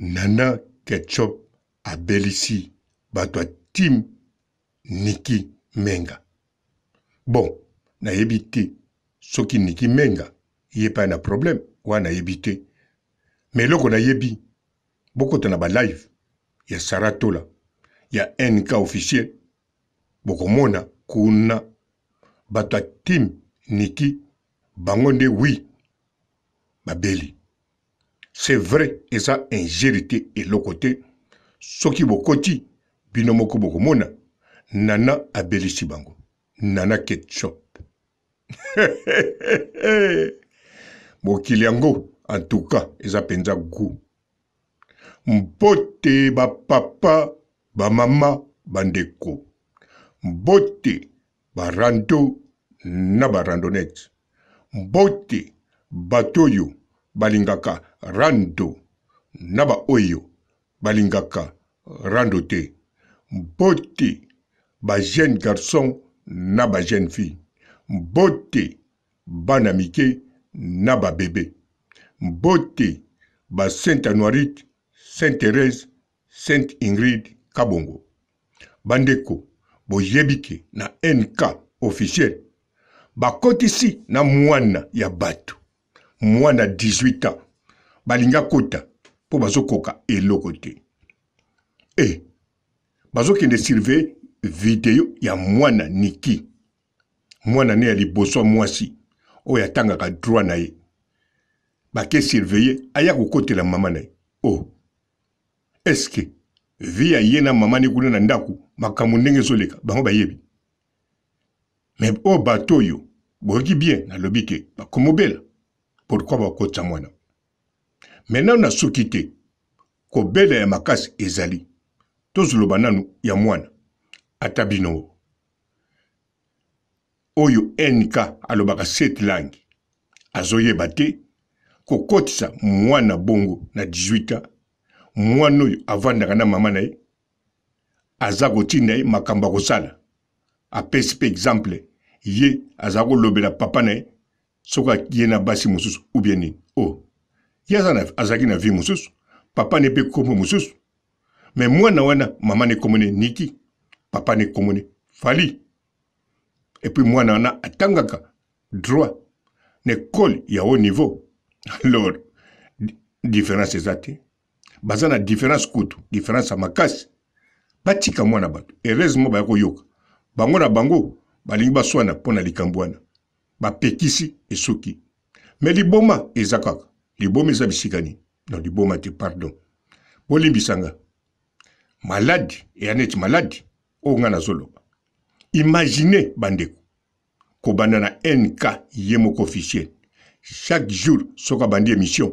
nana ketchup abelisi bato ya tim niki menga bon nayebi te soki niki menga ye mpe na probleme wana nayebi te me eloko nayebi bokota na balive ya saratola ya nk officiel bokomona kuna bato ya tim niki bango nde wi babeli c'est vrai eza injere te eloko te soki bokoti bino moko bokomona nana abelisi bango nana ketchup mokili yango antuka eza mpenza gu mbote bapapa bamama bandeko mbote barando na barandonete mbote bato oyo balingaka rando na baoyo balingaka rando te mbote bajeune garçon na bajeune fille mbote bana mike na babebe mbote ba sainte anoirite sainte thérèse sainte ingrid kabongo bandeko boyebi ke na nk officiel bakotisi na mwana ya bato mwana 18 ans balingi akota mpo bazokoka eloko te e bazokende surve video ya mwana niki mwana ne ya liboso mwasi oyo atangaka droit na ye bake surveye aya kokotela mama na ye o oh. eske vi ya ye na mama ni kuna na ndako makambo ndenge ezoleka bango bayebi me oyo oh, bato oyo boyoki bien nalobi te bakomobela pourquoi bakotisa mwana maintenant nasuki te kobela ya makasi ezali tozoloba nanu ya mwana ata bino oyo nk alobaka set langi azoyeba te kokotisa mwana bongo na 18 mwana oyo avandaka na mama na ye aza kotinda ye makambo ya kosala apesi mpe exemple ye aza kolobela papa na ye so ka ye na basi mosusu ou bien nini o oh. ye azalaki na vie mosusu papa ne mpe kombo mosusu me mwana wana mama ne komone niki papa ne komone fali epuis mwana wana atangaka droit na ekole ya haut niveau alors différence eza te baza na différence kutu différence ya makasi batika mwana bato heureusement baya koyoka bango na bango balingi baswana mpo na likambo wana bapekisi esuki me liboma eza kaka liboma eza bisikani no liboma te pardon bolimbisa nga maladi eya neti maladi oyo ngai nazoloba imagine bandeko kobanda na nk ye moko officiel chaque jour soki abandi émission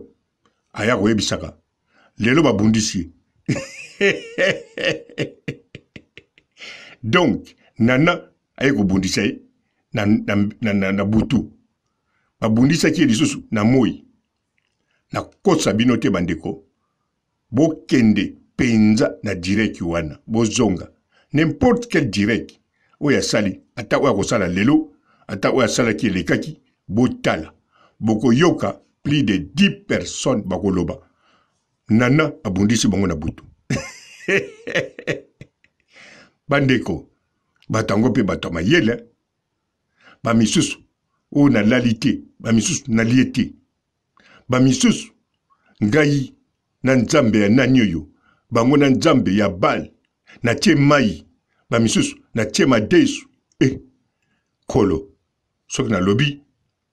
aya koyebisaka lelo babundisi donc nana aye kobundisa ye na, na, na, na, na butu babundisaki ye lisusu na moi nakosa bino te bandeko bokende mpenza na direki wana bozonga nimporte quel direki oyo asali ata oyo akosala lelo ata oyo asalaki elekaki botala bokoyoka plus de 10 personnes bakoloba nana abundisi bango na butu bandeko bato yango mpe bato ya mayele bamisusu oyo nalali te bamisusu nalie te bamisusu ngai na nzambe ya nani oyo bango na nzambe ya bale natie mai bamisusu natie madesu e eh, kolo soki nalobi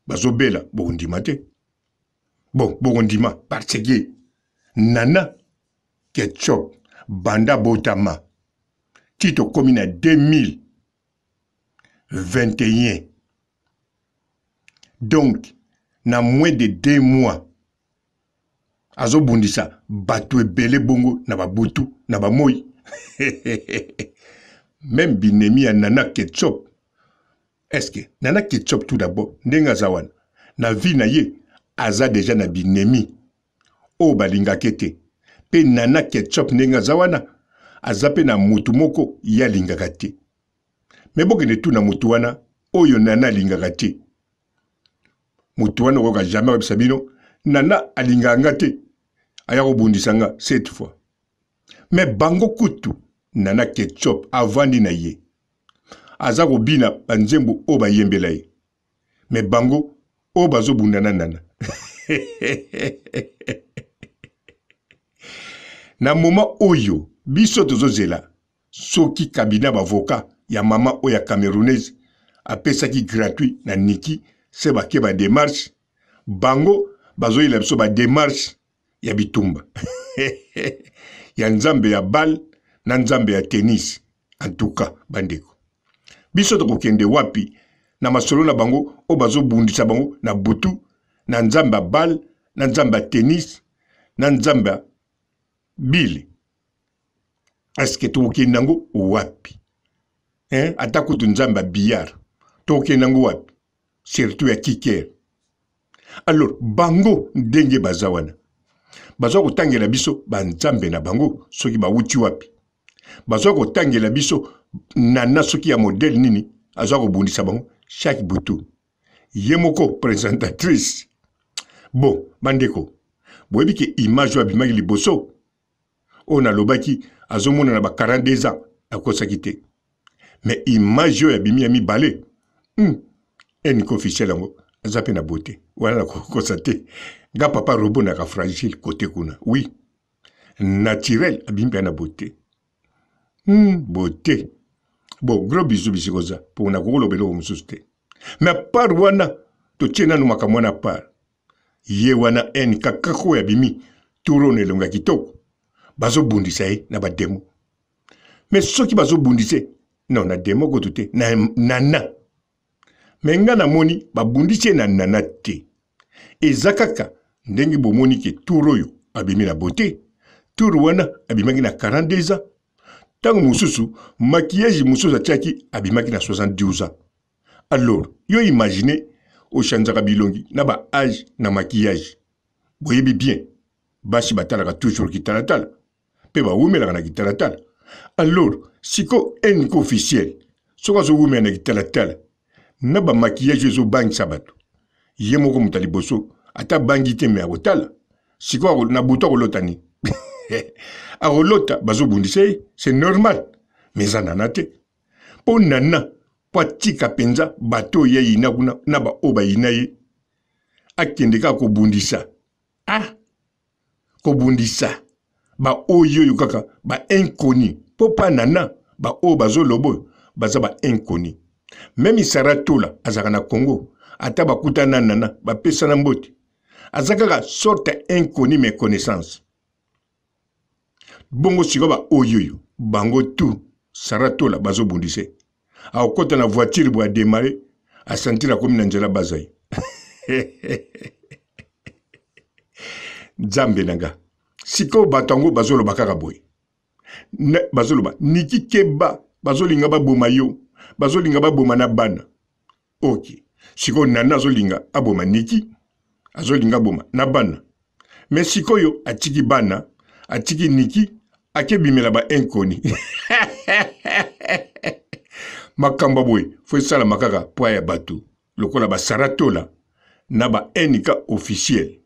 bazobela bokondima te bon bokondima parce ke nana ketchup banda botama ti tokómi na 2021 donc na moins de deux mois azobundisa bato ebele bongo na babutu na bamoi meme binemi ya nana ketchop eske nana ketchop tout d'abord ndenge aza wana na vi na ye aza deja na binemi oyo balingaki te mpe nana ketchop ndenge aza wana aza mpe na motu moko ye alingaka te me bokende tuna motu wana oyo nana alingaka te moto wana okoyoka jamai akoyebisa bino nana alingaka nga te aya kobundisa nga cette fois me bango kutu nana ketchop avandi na ye aza kobina banzembo oyo bayembela ye me bango oyo bazobundana nana na moma oyo biso tozozela soki kabina bavoka ya mama oyo ya camerounaise apesaki gratuit na niki se bake bademarshe bango bazoyela biso bademarshe ya bitumba ya nzambe ya bale na nzambe ya tennis antuka bandeko biso tokokende wapi na masolo na bango oyo bazobundisa bango na butu na nzambe ya bale na nzambe ya tennis na nzambe ya bile eske tokokende yango wapi eh? ata kutu nzambe ya biyar tokokende yango wapi surtout ya kikere alors bango ndenge baza wana baza kotangela biso banzambe na bango soki bawuti wapi baza kotangela biso nana soki ya modele nini aza kobundisa bango chaque butu ye moko présentatrice bon bandeko boyebi ke image oyo abimaki liboso oyo nalobaki azomonana ba 42 ans akosaki te me image oyo abimi ya mibale mm. e eh, nin kofisie lango aza mpe na bote wana na kokonstate nga papa robonaka fragile kote kuna wi naturel abimbi na bote mm, bote bo gros bizu bisikoza mpo na kokoloba eloko mosusu te me apart wana totie nano makambo wana apart ye wana eh, n kakaka oyo abimi turona elongo ya kitoko bazobundisa ye na bademo me soki bazobundisa ye non na demo kutu te na, na na me nga namoni babundi tie na nana te eza kaka ndenge bomoni ke tour oyo abimi na bote tour wana abimaki na 42 ans ntango mosusu makiyage mosusu atiaki abimaki na 72 ans alors yo imagine oshanzaka bilongi na baage na makiyage boyebi bien basi batalaka toujours kitalatala mpe bawumelaka na kitalatala alors siko eniko officiel soki azowumela na kitalatala na bamakiyage ezobangi sabato ye moko moto ya liboso ata bangi te me akotala sikoyo na butu akolota nini akolota bazobundisa ye se normal me eza nana te mpo nana mpo atika mpenza bato oyo ayina kuna na baoyo bayina ye akende kaka kobundisa ah kobundisa baoyo oyo kaka bainkoni mpo mpa nana baoyo bazoloba oyo baza bainkoni meme sara tola azalaka na congo ata bakutana nana bapesana mbote aza kaka sorte inconnu mais connaissance bongo sikoyo baoyoyo bango tu sara tola bazobundise akokɔta na voiture bo ademare asantiri akomi na nzela baza ye nzambe na nga sikoyo bato yango bazoloba kaka boye bazoloba niki keba bazolinga baboma yo bazolinga baboma na bana ok sikoyo nani azolinga aboma niki azolinga aboma na bana me sikoyo atiki bana atiki niki akebimela bainkoni makambo boye fo esalama kaka pwa ya bato lokola basaratola na baenika officiel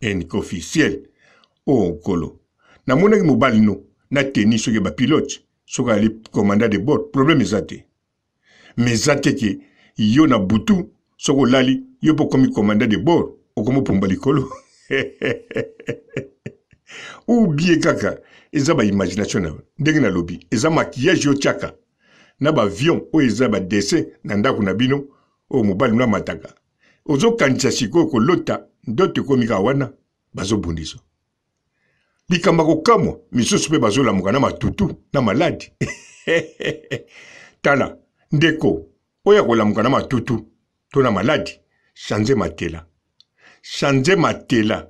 enika officiel o oh, nkolo namonaki mobali no na teni soki bapilote soki ali commanda de bord problème eza te me za teke yo na butu soko olali yo mpo okomi komanda de bord okomi opumba likolo ubie kaka eza baimagination na ndenge nalobi eza makiyage otyaka na bavion oyo eza badessin na ndako na bino oyo mobali mino amataka ozokanisa sikoyo kolota ndoto ekomi kaka wana bazobundisa likambo kokamwa misusu mpe bazolamuka na matutu na maladi tala ndeko oyo akolamuka na matutu to na maladi chanze matela chanze matela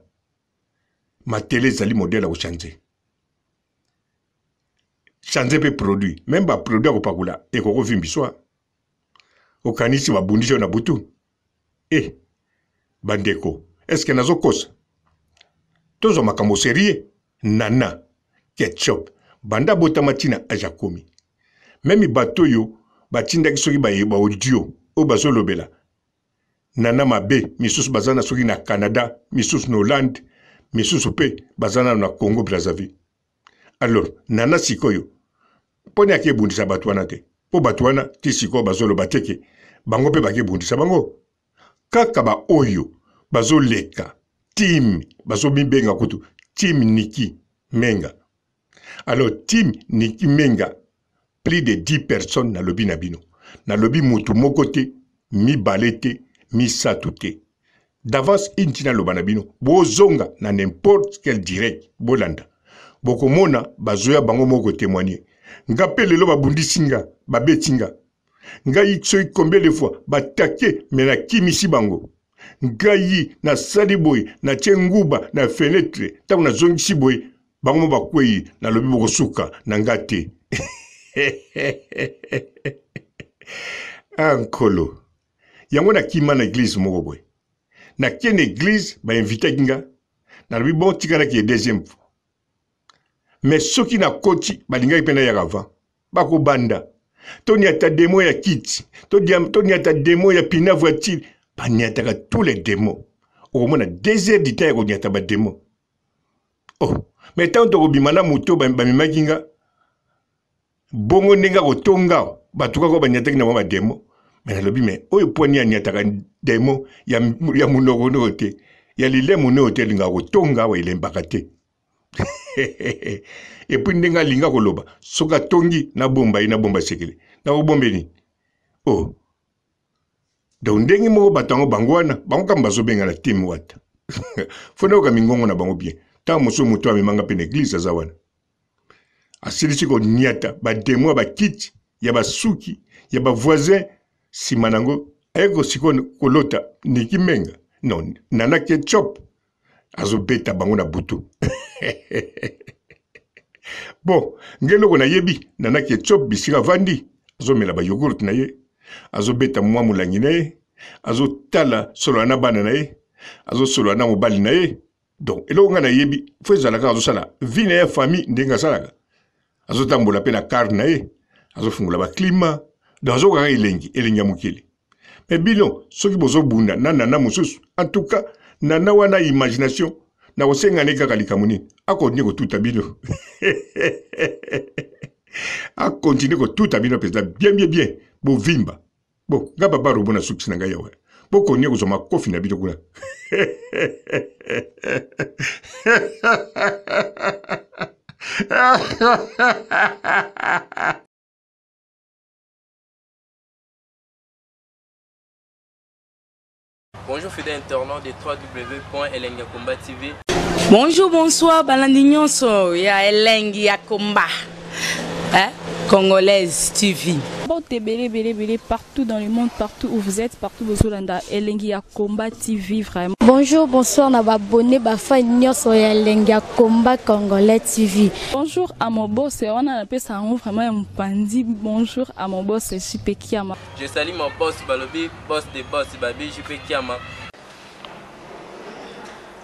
matela ezali modele ya kochanze chanze mpe produit meme baproduit ya kopakola ekokovimbiswa okanisi babundisi oyo na butu e eh, bandeko eske nazokosa tozwa makambo serie nana ketchup banda botama ntina aja komi meme bato oyo batindaki soki baaudio oyo bazolobela na na mabe misusu baza na soki na canada misusu na hollande misusu mpe baza nano na congo brazaville alors na na sikoyo mponi akebundisa bato wana te mpo bato wana ti sikoyo bazoloba teke bango mpe bakebundisa bango kaka baoyo bazoleka tim bazomibenga kutu tim niki menga alors tim niki menga plus de 10 personnes nalobi na bino nalobi motu moko te mibale te misato te davance inti naloba na bino bozonga na nimporte quel direct bolanda bokomona bazoya bango moko témoigne nga mpe lelo babundisi nga babeti nga ngai soki combien de fois batake me nakimisi bango ngai nasali boye natie nguba na fenetre ntango nazongisi boye bango mo bakwei nalobi bokosuka na nga te ah nkolo yango nakima na eglize moko boye nakie na eglize bainvitaki nga nalobi bon tikalaki ye deuxième fois me soki nakoti balingaki mpe nayaka avant bakobanda toniata demo ya kiti toniata demo ya pina voiture baniataka tous les demo okomona deux heures du temps ya koniata bademo o oh. me ntango tokobima na moto bamemaki nga ba bongo ndenge akotonga bato kaka banyataki na mwa bademo me nalobi me oyo pwani anyataka demo ya, ya munoko noko te ya lilemu noko te alingaka kotonga awa elembaka te epui ndenge alinga koloba soki atongi nabomba ye nabomba sekele nakobombeni o oh. donc ndenge moko bato yango bango wana bango kama bazobengana tim wata fo nayoka mingongo na bango bien ntango mosusu moto amemanga mpe na eglize aza wana asilisi koniata bademoi bakiti ya basuki ya bavoisin nsima nango ayekosikoyo kolota niki menga non nana ketchop azobeta bango na butu bon nge eloko nayebi nana ketchop bisika avandi azomela bayogourte na ye azobeta mwa molangi na ye azotala solola na bana na ye azosolola na mobali na ye donc eloko ngai nayebi fo ezalaka azosala vi na ye ya famille ndenge asalaka azotambola mpe na kare na ye azofungola baklima don azokaka elengi elengi ya mokili me bino soki bozobunda na nana mosusu antuka nana wana imagination na kosengana kaka likambo nini akontinue kotuta bino akontinue kotuta bino mpenza bien bien bien bovimba bo nga baba robo na sukisi na ngai yawe bokontinue kozwa makofi na bino kuna Bonjour fidèle internautes de www.elengiakomba TV. Bonjour, bonsoir, balandignonso, ya Elengiakomba. Hein? Congolaise TV. partout dans le monde, partout où vous êtes, partout où vous êtes, Elengi Combat TV vraiment. Bonjour, bonsoir, na abonné bafa nyonso ya Elengi Combat Congolais TV. Bonjour à mon boss, on a appelé ça vraiment mpandi. Bonjour à mon boss, Jipe Kiama. Je salue mon boss Balobi, boss de boss Babi Jipe Kiama.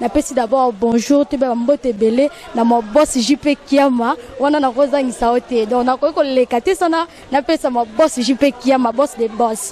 napesi d'abord bonjour toyeba bambote ebele na mabosi ju mpe kiama wana nakozangisa yo te donc nakoki koleka te sana napesa mabosi ju mpe kiama bosi de bosi